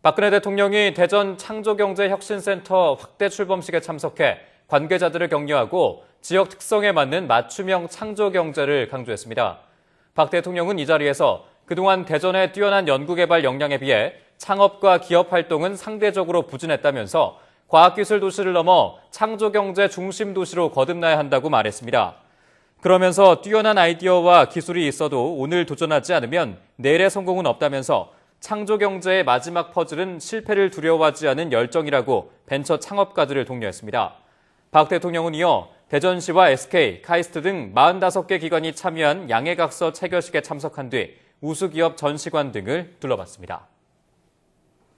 박근혜 대통령이 대전 창조경제혁신센터 확대 출범식에 참석해 관계자들을 격려하고 지역 특성에 맞는 맞춤형 창조경제를 강조했습니다. 박 대통령은 이 자리에서 그동안 대전의 뛰어난 연구개발 역량에 비해 창업과 기업 활동은 상대적으로 부진했다면서 과학기술 도시를 넘어 창조경제 중심 도시로 거듭나야 한다고 말했습니다. 그러면서 뛰어난 아이디어와 기술이 있어도 오늘 도전하지 않으면 내일의 성공은 없다면서 창조 경제의 마지막 퍼즐은 실패를 두려워하지 않은 열정이라고 벤처 창업가들을 독려했습니다. 박 대통령은 이어 대전시와 SK, 카이스트 등 45개 기관이 참여한 양해각서 체결식에 참석한 뒤 우수기업 전시관 등을 둘러봤습니다.